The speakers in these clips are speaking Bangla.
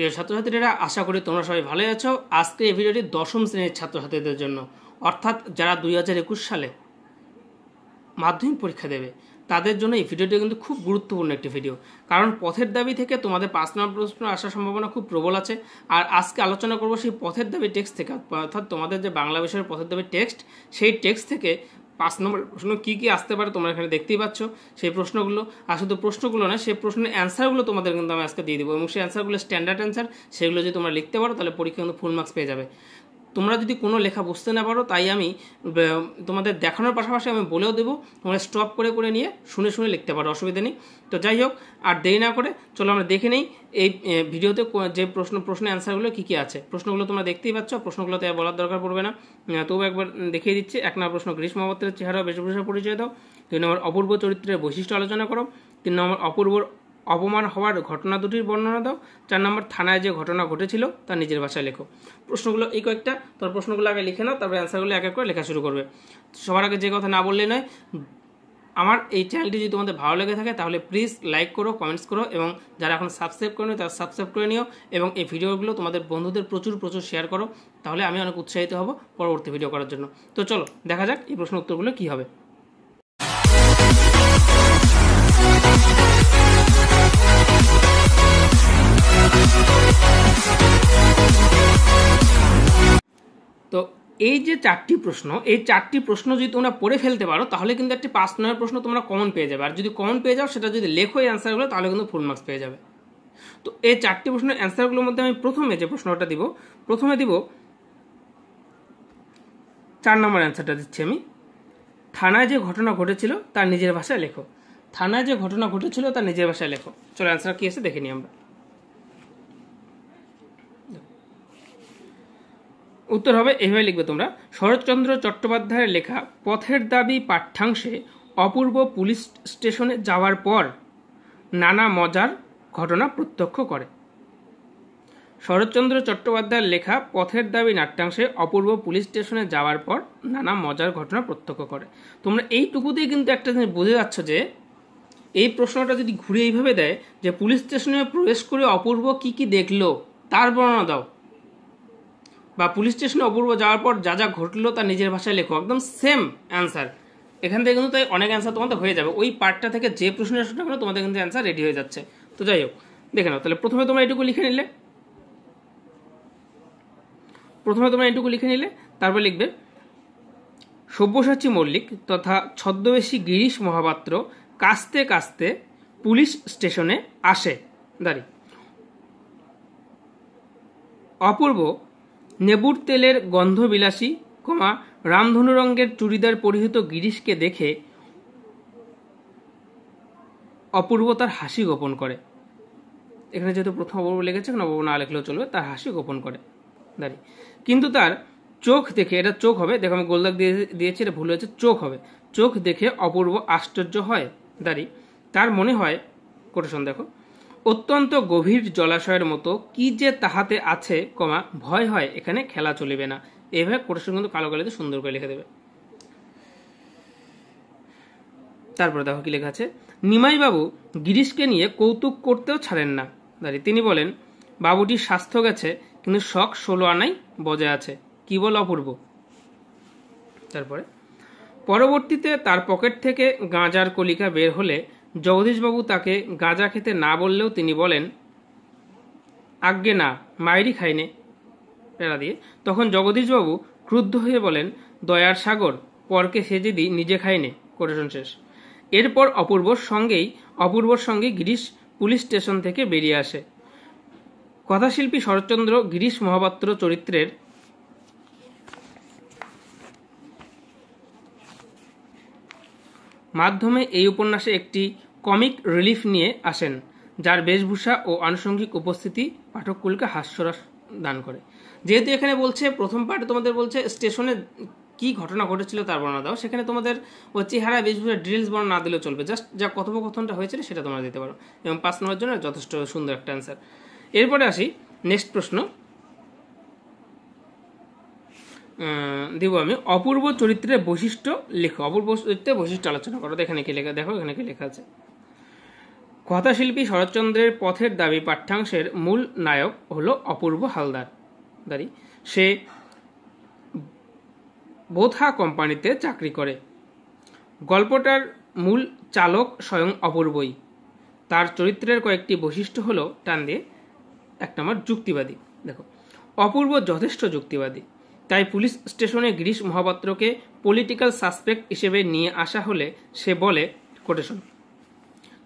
প্রিয় ছাত্রছাত্রীরা আশা করি তোমরা সবাই ভালোই আছো আজকে এই ভিডিওটি দশম শ্রেণীর ছাত্রছাত্রীদের জন্য অর্থাৎ যারা দুই সালে মাধ্যমিক পরীক্ষা দেবে তাদের জন্য এই ভিডিওটি কিন্তু খুব গুরুত্বপূর্ণ একটি ভিডিও কারণ পথের দাবি থেকে তোমাদের পাঁচ নম্বর প্রশ্ন আসার সম্ভাবনা খুব প্রবল আছে আর আজকে আলোচনা করবো সেই পথের দাবি টেক্সট থেকে অর্থাৎ তোমাদের যে বাংলা বিষয়ের পথের দাবি টেক্সট সেই টেক্সট থেকে পাঁচ নম্বর প্রশ্ন কি কি আসতে পারে তোমরা এখানে দেখতেই পাচ্ছ সেই প্রশ্নগুলো আর শুধু প্রশ্নগুলো না সেই প্রশ্নের অ্যান্সারগুলো তোমাদের কিন্তু আমি আজকে দিয়ে দেবো এবং সেই অ্যান্সারগুলো স্ট্যান্ডার্ড অ্যান্সার সেগুলো যদি তোমরা লিখতে পারো তাহলে পরীক্ষা কিন্তু ফুল মার্কস পেয়ে যাবে তোমরা যদি কোনো লেখা বুঝতে না পারো তাই আমি তোমাদের দেখানোর পাশাপাশি আমি বলেও দেবো তোমরা স্টপ করে করে নিয়ে শুনে শুনে লিখতে পারো অসুবিধা নেই তো যাই হোক আর দেরি না করে চলো আমরা দেখে নেই এই ভিডিওতে যে প্রশ্ন প্রশ্ন অ্যান্সারগুলো কী কী আছে প্রশ্নগুলো তোমরা দেখতেই পাচ্ছ তো বলার দরকার পড়বে না তবু একবার দেখিয়ে দিচ্ছি এক নম্বর প্রশ্ন গ্রীষ্মাবত্রের চেহারা বেশভূষা পরিচয় দাও দুই নম্বর অপূর্ব চরিত্রের বৈশিষ্ট্য আলোচনা করো তিন নম্বর অপূর্বর অপমান হওয়ার ঘটনা দুটির বর্ণনা দাও চার নম্বর থানায় যে ঘটনা ঘটেছিল তা নিজের ভাষায় লেখো প্রশ্নগুলো এই কয়েকটা তোর প্রশ্নগুলো আগে লিখে নাও তারপরে অ্যান্সারগুলো এক এক করে লেখা শুরু করবে সবার আগে যে কথা না বললে নয় আমার এই চ্যানেলটি যদি তোমাদের ভালো লেগে থাকে তাহলে প্লিজ লাইক করো কমেন্টস করো এবং যারা এখন সাবস্ক্রাইব করে নিও তারা সাবস্ক্রাইব করে নিও এবং এই ভিডিওগুলো তোমাদের বন্ধুদের প্রচুর প্রচুর শেয়ার করো তাহলে আমি অনেক উৎসাহিত হব পরবর্তী ভিডিও করার জন্য তো চলো দেখা যাক এই প্রশ্ন উত্তরগুলো কী হবে তো এই যে চারটি প্রশ্ন এই চারটি প্রশ্ন যদি তোমরা পড়ে ফেলতে পারো তাহলে কিন্তু একটি পাঁচ নম্বরের প্রশ্ন তোমরা কমন পেয়ে যাবে আর যদি কমন পেয়ে যাও সেটা যদি লেখো এই অ্যান্সারগুলো তাহলে কিন্তু ফুল মার্কস পেয়ে যাবে তো এই চারটি প্রশ্নের অ্যান্সারগুলোর মধ্যে আমি প্রথমে যে প্রশ্নটা দিব প্রথমে দিব চার নম্বর অ্যান্সারটা দিচ্ছি আমি থানায় যে ঘটনা ঘটেছিল তার নিজের ভাষায় লেখো থানায় যে ঘটনা ঘটেছিল তার নিজের ভাষায় লেখো চলো অ্যান্সার কী এসে দেখে নিই আমরা উত্তর হবে এইভাবে লিখবে তোমরা শরৎচন্দ্র চট্টোপাধ্যায়ের লেখা পথের দাবি পাঠ্যাংশে অপূর্ব পুলিশ স্টেশনে যাওয়ার পর নানা মজার ঘটনা প্রত্যক্ষ করে শরৎচন্দ্র চট্টোপাধ্যায়ের লেখা পথের দাবি নাট্যাংশে অপূর্ব পুলিশ স্টেশনে যাওয়ার পর নানা মজার ঘটনা প্রত্যক্ষ করে তোমরা এইটুকুতেই কিন্তু একটা জিনিস বুঝে যাচ্ছ যে এই প্রশ্নটা যদি ঘুরে এইভাবে দেয় যে পুলিশ স্টেশনে প্রবেশ করে অপূর্ব কি কি দেখলো তার বর্ণনা দাও বা পুলিশ স্টেশনে অপূর্ব যাওয়ার পর যা যা ঘটলো তা নিজের ভাষায় লেখো একদম সেম অ্যান্সার এখান থেকে কিন্তু তাই অনেক অ্যান্সার তোমাদের হয়ে যাবে ওই পার্টটা থেকে যে প্রশ্ন আসুক কেন তোমাদের কিন্তু অ্যান্সার রেডি হয়ে যাচ্ছে তো যাই হোক দেখে নাও তাহলে প্রথমে তোমরা এটুকু লিখে নিলে প্রথমে তোমরা এটুকু লিখে নিলে তারপর লিখবে সব্যসাচী মল্লিক তথা ছদ্মবেশী গিরিশ মহাপাত্র কাস্তে কাস্তে পুলিশ স্টেশনে আসে দাঁড়ি অপূর্ব নেবুর তেলের গন্ধবিলাসী কমা রামধনুরঙ্গের চুড়িদার পরিহিত গিরিশকে দেখে অপূর্ব তার হাসি গোপন করে এখানে যেহেতু প্রথম অপূর্ব লেগেছে নবম না লেখলেও চলবে তার হাসি গোপন করে দাঁড়ি কিন্তু তার চোখ দেখে এটা চোখ হবে দেখো আমি গোলদাগ দিয়ে দিয়েছি এটা ভুল হয়েছে চোখ হবে চোখ দেখে অপূর্ব আশ্চর্য হয় দাঁড়ি তার মনে হয় কোটেশন দেখো অত্যন্ত গভীর জলাশয়ের মতো কি যে তাহাতে আছে কমা ভয় হয় এখানে খেলা চলিবে না এভাবে কোটেশন কিন্তু কালো কালিতে সুন্দর করে লিখে দেবে তারপরে দেখো কি লেখা আছে নিমাইবাবু গিরিশকে নিয়ে কৌতুক করতেও ছাড়েন না দাঁড়িয়ে তিনি বলেন বাবুটি স্বাস্থ্য গেছে কিন্তু শখ ষোলো আনাই বজায় আছে কি বল অপূর্ব তারপরে পরবর্তীতে তার পকেট থেকে গাঁজার কলিকা বের হলে জগদীশবাবু তাকে গাঁজা খেতে না বললেও তিনি বলেন আজ্ঞে না মায়েরই খাইনে পেড়া দিয়ে তখন জগদীশবাবু ক্রুদ্ধ হয়ে বলেন দয়ার সাগর পরকে সে যদি নিজে খাইনে কোটেশন শেষ এরপর অপূর্বর সঙ্গেই অপূর্বর সঙ্গে গিরিশ পুলিশ স্টেশন থেকে বেরিয়ে আসে কথাশিল্পী শরৎচন্দ্র গিরিশ মহাপাত্র চরিত্রের মাধ্যমে এই উপন্যাসে একটি কমিক রিলিফ নিয়ে আসেন যার বেশভূষা ও আনুষঙ্গিক উপস্থিতি পাঠককুলকে হাস্যরস দান করে যেহেতু এখানে বলছে প্রথম পার্টে তোমাদের বলছে স্টেশনে কি ঘটনা ঘটেছিল তার বর্ণনা দাও সেখানে তোমাদের ও চেহারা বেশভূষা ডিটেলস বর্ণনা না দিলেও চলবে জাস্ট যা কথোপকথনটা হয়েছিল সেটা তোমরা দিতে পারো এবং পাঁচ নম্বর জন্য যথেষ্ট সুন্দর একটা অ্যান্সার এরপরে আসি নেক্সট প্রশ্ন দেব আমি অপূর্ব চরিত্রের বৈশিষ্ট্য লেখো অপূর্ব চরিত্রের বৈশিষ্ট্য আলোচনা করো এখানে কি লেখা দেখো এখানে কি লেখা আছে কথাশিল্পী শরৎচন্দ্রের পথের দাবি পাঠ্যাংশের মূল নায়ক হল অপূর্ব হালদার দারি সে বোথা কোম্পানিতে চাকরি করে গল্পটার মূল চালক স্বয়ং অপূর্বই তার চরিত্রের কয়েকটি বৈশিষ্ট্য হল টান দিয়ে এক নম্বর যুক্তিবাদী দেখো অপূর্ব যথেষ্ট যুক্তিবাদী তাই পুলিশ স্টেশনে গিরিশ মহাপাত্রকে পলিটিক্যাল সাসপেক্ট হিসেবে নিয়ে আসা হলে সে বলে কোটেশন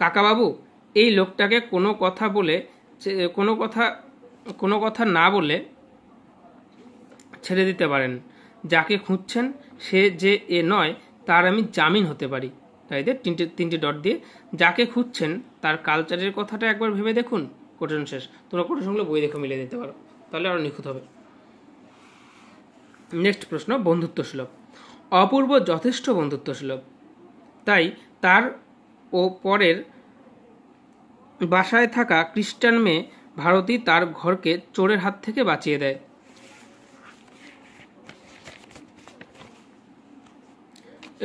কাকাবাবু এই লোকটাকে কোনো কথা বলে কোনো কথা কোনো কথা না বলে ছেড়ে দিতে পারেন যাকে খুঁজছেন সে যে এ নয় তার আমি জামিন হতে পারি তাই দিয়ে তিনটে তিনটি ডট দিয়ে যাকে খুঁজছেন তার কালচারের কথাটা একবার ভেবে দেখুন কোটেশন শেষ তোমরা কোটেশনগুলো বই দেখে মিলিয়ে দিতে পারো তাহলে আরও নিখুঁত হবে নেক্সট প্রশ্ন বন্ধুত্ব সুলভ অপূর্ব যথেষ্ট বন্ধুত্ব সুলভ তাই তার ও পরের বাসায় থাকা খ্রিস্টান মেয়ে ভারতী তার ঘরকে চোরের হাত থেকে বাঁচিয়ে দেয়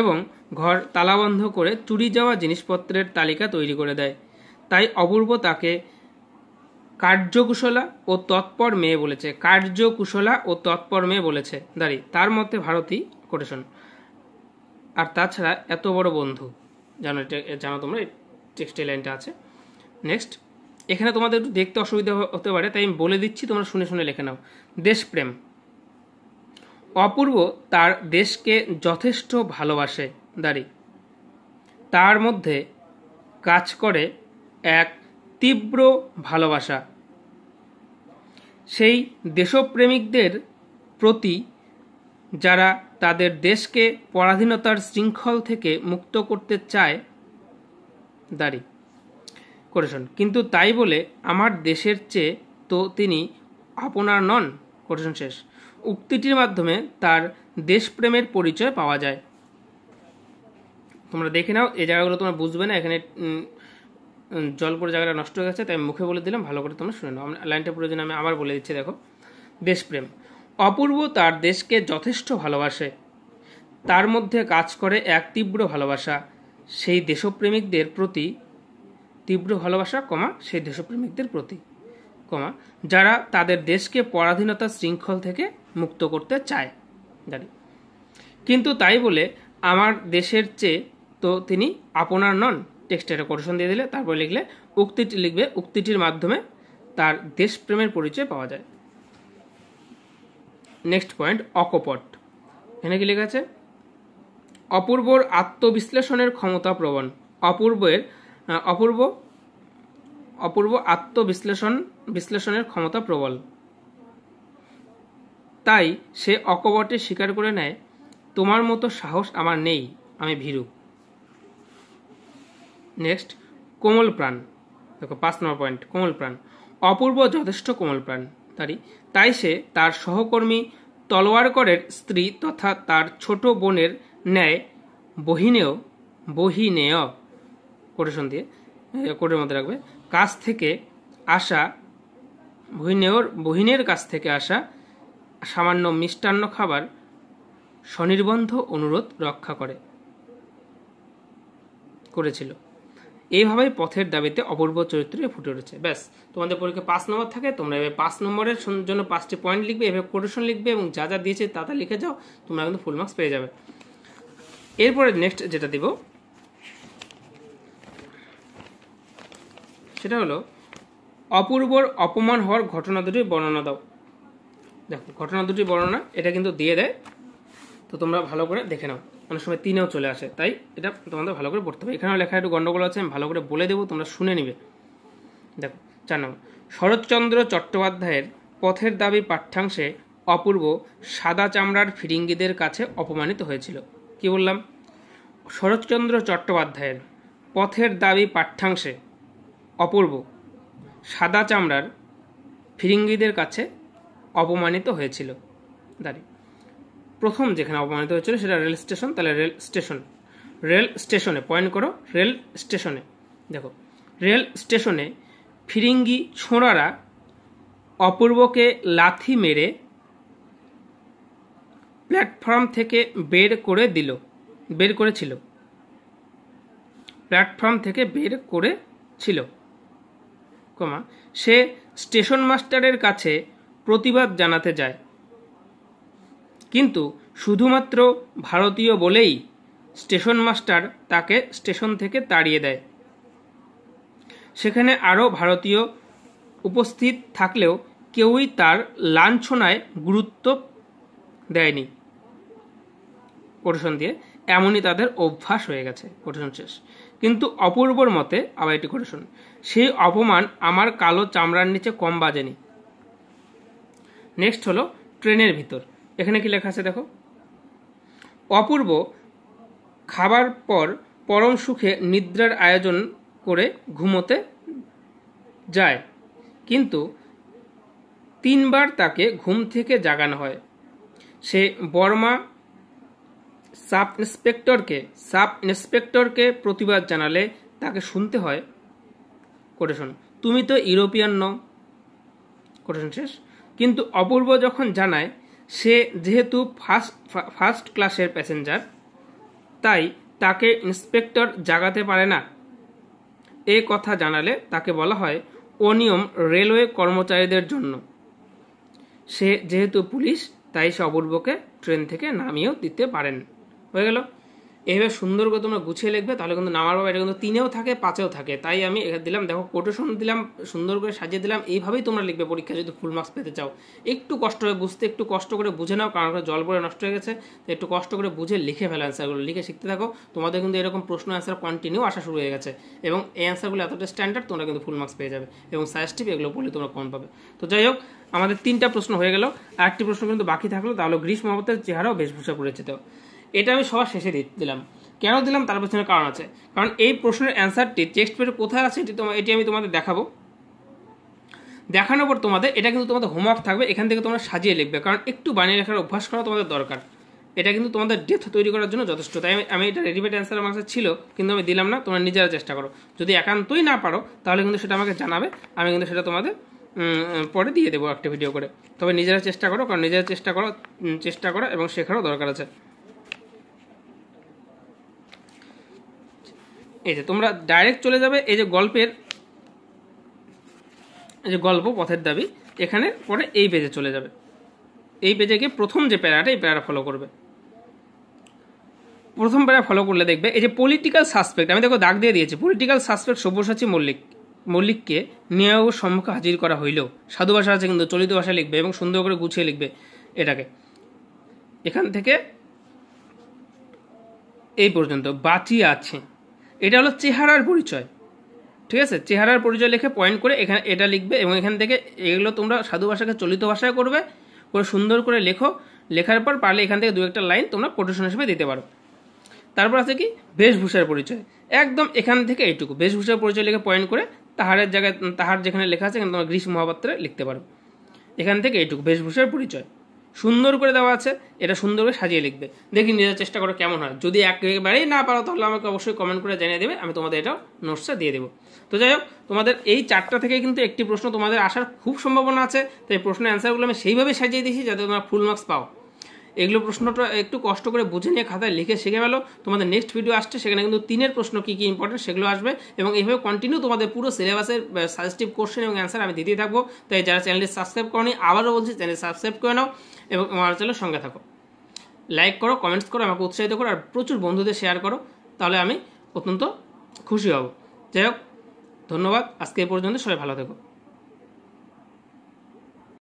এবং ঘর তালাবন্ধ করে চুরি যাওয়া জিনিসপত্রের তালিকা তৈরি করে দেয় তাই অপূর্ব তাকে কার্যকুশলা ও তৎপর মেয়ে বলেছে কার্যকুশলা ও তৎপর মেয়ে বলেছে দাঁড়ি তার মতে ভারতী কোটেশন আর তাছাড়া এত বড় বন্ধু জানো এটা জানো তোমরা টেক্সটাইল লাইনটা আছে নেক্সট এখানে তোমাদের একটু দেখতে অসুবিধা হতে পারে তাই আমি বলে দিচ্ছি তোমরা শুনে শুনে লেখে নাও দেশপ্রেম অপূর্ব তার দেশকে যথেষ্ট ভালোবাসে দাঁড়ি তার মধ্যে কাজ করে এক তীব্র ভালোবাসা সেই দেশপ্রেমিকদের প্রতি যারা তাদের দেশকে পরাধীনতার শৃঙ্খল থেকে মুক্ত করতে চায় দাঁড়ি করেছেন কিন্তু তাই বলে আমার দেশের চেয়ে তো তিনি আপনার নন করেছেন শেষ উক্তিটির মাধ্যমে তার দেশপ্রেমের পরিচয় পাওয়া যায় তোমরা দেখে নাও এই জায়গাগুলো তোমরা বুঝবে না এখানে জল পড়ে জায়গাটা নষ্ট হয়ে গেছে তাই মুখে বলে দিলাম ভালো করে তোমরা শুনে নাও লাইনটা প্রয়োজন আমি আবার বলে দিচ্ছি দেখো দেশপ্রেম অপূর্ব তার দেশকে যথেষ্ট ভালোবাসে তার মধ্যে কাজ করে এক তীব্র ভালোবাসা সেই দেশপ্রেমিকদের প্রতি তীব্র ভালোবাসা কমা সেই দেশপ্রেমিকদের প্রতি কমা যারা তাদের দেশকে পরাধীনতা শৃঙ্খল থেকে মুক্ত করতে চায় জানি কিন্তু তাই বলে আমার দেশের চেয়ে তো তিনি আপনার নন টেক্সটের কোটেশন দিয়ে দিলে তারপর লিখলে উক্তিটি লিখবে উক্তিটির মাধ্যমে তার দেশপ্রেমের পরিচয় পাওয়া যায় নেক্সট পয়েন্ট অকপট এখানে কি লেখা আছে অপূর্বর আত্মবিশ্লেষণের ক্ষমতা প্রবণ অপূর্বের অপূর্ব অপূর্ব আত্মবিশ্লেষণ বিশ্লেষণের ক্ষমতা প্রবল তাই সে অকপটে স্বীকার করে নেয় তোমার মতো সাহস আমার নেই আমি ভীরু নেক্সট কোমল প্রাণ দেখো পাঁচ নম্বর পয়েন্ট কোমল প্রাণ অপূর্ব যথেষ্ট কোমল প্রাণ তারই তাই সে তার সহকর্মী তলোয়ারকরের স্ত্রী তথা তার ছোট বোনের ন্যায় বহিনেয় বহিনেয় কোটেশন দিয়ে কোটের মধ্যে রাখবে কাছ থেকে আসা বহিনেয়র বহিনের কাছ থেকে আসা সামান্য মিষ্টান্ন খাবার স্বনির্বন্ধ অনুরোধ রক্ষা করে করেছিল এইভাবেই পথের দাবিতে অপূর্ব চরিত্রে ফুটে উঠেছে ব্যাস তোমাদের পরীক্ষা পাঁচ নম্বর থাকে তোমরা এভাবে পাঁচ নম্বরের জন্য পাঁচটি পয়েন্ট লিখবে এভাবে কোটেশন লিখবে এবং যা যা দিয়েছে তা তা লিখে যাও তোমরা কিন্তু ফুল মার্কস পেয়ে যাবে এরপরে নেক্সট যেটা দিব সেটা হলো অপূর্বর অপমান হওয়ার ঘটনা দুটির বর্ণনা দাও দেখো ঘটনা দুটি বর্ণনা এটা কিন্তু দিয়ে দেয় তো তোমরা ভালো করে দেখে নাও অনেক সময় তিনেও চলে আসে তাই এটা তোমাদের ভালো করে পড়তে হবে এখানেও লেখা একটু গণ্ডগোল আছে আমি ভালো করে বলে দেবো তোমরা শুনে নিবে দেখো চার নম্বর শরৎচন্দ্র চট্টোপাধ্যায়ের পথের দাবি পাঠ্যাংশে অপূর্ব সাদা চামড়ার ফিরিঙ্গিদের কাছে অপমানিত হয়েছিল কি বললাম শরৎচন্দ্র চট্টোপাধ্যায়ের পথের দাবি পাঠ্যাংশে অপূর্ব সাদা চামড়ার ফিরিঙ্গিদের কাছে অপমানিত হয়েছিল দাঁড়িয়ে প্রথম যেখানে অপমানিত হয়েছিল সেটা রেল স্টেশন তাহলে রেল স্টেশন রেল স্টেশনে পয়েন্ট করো রেল স্টেশনে দেখো রেল স্টেশনে ফিরিঙ্গি ছোঁড়ারা অপূর্বকে লাথি মেরে প্ল্যাটফর্ম থেকে বের করে দিল বের করেছিল প্ল্যাটফর্ম থেকে বের করেছিল কমা সে স্টেশন মাস্টারের কাছে প্রতিবাদ জানাতে যায় কিন্তু শুধুমাত্র ভারতীয় বলেই স্টেশন মাস্টার তাকে স্টেশন থেকে তাড়িয়ে দেয় সেখানে আরও ভারতীয় উপস্থিত থাকলেও কেউই তার লাঞ্ছনায় গুরুত্ব দেয়নি কোটেশন দিয়ে এমনই তাদের অভ্যাস হয়ে গেছে কোটেশন শেষ কিন্তু অপূর্বর মতে আবার একটি কোটেশন সেই অপমান আমার কালো চামড়ার নিচে কম বাজেনি নেক্সট হলো ট্রেনের ভিতর এখানে কি লেখা আছে দেখো অপূর্ব খাবার পর পরম সুখে নিদ্রার আয়োজন করে ঘুমোতে যায় কিন্তু তিনবার তাকে ঘুম থেকে জাগানো হয় সে বর্মা সাব ইন্সপেক্টরকে সাব ইন্সপেক্টরকে প্রতিবাদ জানালে তাকে শুনতে হয় কোটেশন তুমি তো ইউরোপিয়ান নও কোটেশন শেষ কিন্তু অপূর্ব যখন জানায় সে যেহেতু ফার্স্ট ফার্স্ট ক্লাসের প্যাসেঞ্জার তাই তাকে ইন্সপেক্টর জাগাতে পারে না এ কথা জানালে তাকে বলা হয় অনিয়ম রেলওয়ে কর্মচারীদের জন্য সে যেহেতু পুলিশ তাই সে অপূর্বকে ট্রেন থেকে নামিয়েও দিতে পারেন হয়ে গেল এইভাবে সুন্দর করে তোমরা গুছিয়ে লিখবে তাহলে কিন্তু নামার বাবা এটা কিন্তু তিনেও থাকে পাঁচেও থাকে তাই আমি দিলাম দেখো কোটেশন দিলাম সুন্দর করে সাজিয়ে দিলাম এইভাবেই তোমরা লিখবে পরীক্ষায় যদি ফুল মার্কস পেতে চাও একটু কষ্ট করে বুঝতে একটু কষ্ট করে বুঝে নাও কারণ জল পরে নষ্ট হয়ে গেছে তো একটু কষ্ট করে বুঝে লিখে ফেলো অ্যান্সারগুলো লিখে শিখতে থাকো তোমাদের কিন্তু এরকম প্রশ্ন অ্যান্সার কন্টিনিউ আসা শুরু হয়ে গেছে এবং এই অ্যান্সারগুলো এতটা স্ট্যান্ডার্ড তোমরা কিন্তু ফুল মার্কস পেয়ে যাবে এবং সাজেস্টিভ এগুলো পড়লে তোমরা কম পাবে তো যাই হোক আমাদের তিনটা প্রশ্ন হয়ে গেল আরেকটি প্রশ্ন কিন্তু বাকি থাকলো তাহলে গ্রীষ্ম চেহারাও বেশভূষা তো এটা আমি সবার শেষে দিলাম কেন দিলাম তার পেছনে কারণ আছে কারণ এই প্রশ্নের অ্যান্সারটি টেক্সট পেপারে কোথায় আছে এটি তোমার এটি আমি তোমাদের দেখাবো দেখানোর পর তোমাদের এটা কিন্তু তোমাদের হোমওয়ার্ক থাকবে এখান থেকে তোমরা সাজিয়ে লিখবে কারণ একটু বানিয়ে রাখার অভ্যাস করা তোমাদের দরকার এটা কিন্তু তোমাদের ডেথ তৈরি করার জন্য যথেষ্ট তাই আমি এটা রেডিমেড অ্যান্সার আমার কাছে ছিল কিন্তু আমি দিলাম না তোমরা নিজেরা চেষ্টা করো যদি একান্তই না পারো তাহলে কিন্তু সেটা আমাকে জানাবে আমি কিন্তু সেটা তোমাদের পরে দিয়ে দেবো একটা ভিডিও করে তবে নিজেরা চেষ্টা করো কারণ নিজেরা চেষ্টা করো চেষ্টা করো এবং শেখারও দরকার আছে এই যে তোমরা ডাইরেক্ট চলে যাবে এই যে গল্পের এই যে গল্প পথের দাবি এখানে পরে এই পেজে চলে যাবে এই পেজে গিয়ে প্রথম যে প্যারাটা এই প্যারাটা ফলো করবে প্রথম প্যারা ফলো করলে দেখবে এই যে পলিটিক্যাল সাসপেক্ট আমি দেখো দাগ দিয়ে দিয়েছি পলিটিক্যাল সাসপেক্ট সব্যসাচী মল্লিক মল্লিককে নিয়োগ সম্মুখে হাজির করা হইলেও সাধু ভাষা আছে কিন্তু চলিত ভাষায় লিখবে এবং সুন্দর করে গুছিয়ে লিখবে এটাকে এখান থেকে এই পর্যন্ত বাঁচিয়ে আছে এটা হলো চেহারার পরিচয় ঠিক আছে চেহারার পরিচয় লিখে পয়েন্ট করে এখানে এটা লিখবে এবং এখান থেকে এগুলো তোমরা সাধু ভাষাকে চলিত ভাষায় করবে করে সুন্দর করে লেখো লেখার পর পারলে এখান থেকে দু একটা লাইন তোমরা কোটেশন হিসেবে দিতে পারো তারপর আছে কি বেশভূষার পরিচয় একদম এখান থেকে এইটুকু বেশভূষার পরিচয় লিখে পয়েন্ট করে তাহারের জায়গায় তাহার যেখানে লেখা আছে এখানে তোমরা গ্রীষ্ম মহাপাত্রে লিখতে পারো এখান থেকে এইটুকু বেশভূষার পরিচয় সুন্দর করে দেওয়া আছে এটা সুন্দর করে সাজিয়ে লিখবে দেখি নিজের চেষ্টা করো কেমন হয় যদি একেবারেই না পারো তাহলে আমাকে অবশ্যই কমেন্ট করে জানিয়ে দেবে আমি তোমাদের এটাও নোটসটা দিয়ে দেবো তো যাই হোক তোমাদের এই চারটা থেকে কিন্তু একটি প্রশ্ন তোমাদের আসার খুব সম্ভাবনা আছে তাই প্রশ্নের অ্যান্সারগুলো আমি সেইভাবে সাজিয়ে দিয়েছি যাতে তোমরা ফুল মার্কস পাও এগুলো প্রশ্নটা একটু কষ্ট করে বুঝে নিয়ে খাতায় লিখে শিখে গেলো তোমাদের নেক্সট ভিডিও আসছে সেখানে কিন্তু তিনের প্রশ্ন কী কী ইম্পর্টেন্ট সেগুলো আসবে এবং এইভাবে কন্টিনিউ তোমাদের পুরো সিলেবাসের সাজেস্টিভ কোশ্চেন এবং অ্যান্সার আমি দিতেই থাকবো তাই যারা চ্যানেলটি সাবস্ক্রাইব করনি আবারও বলছি চ্যানেল সাবস্ক্রাইব করে নাও এবং আমার চ্যানেলের সঙ্গে থাকো লাইক করো কমেন্টস করো আমাকে উৎসাহিত করো আর প্রচুর বন্ধুদের শেয়ার করো তাহলে আমি অত্যন্ত খুশি হব যাই হোক ধন্যবাদ আজকে এই পর্যন্ত সবাই ভালো থেকো